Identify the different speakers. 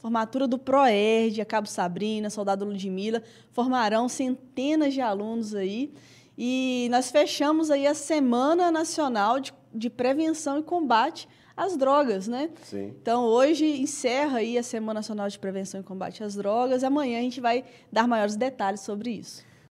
Speaker 1: Formatura do ProERD, Cabo Sabrina, Soldado Ludmilla, formarão centenas de alunos aí. E nós fechamos aí a Semana Nacional de, de Prevenção e Combate às Drogas, né? Sim. Então, hoje encerra aí a Semana Nacional de Prevenção e Combate às Drogas. Amanhã a gente vai dar maiores detalhes sobre isso.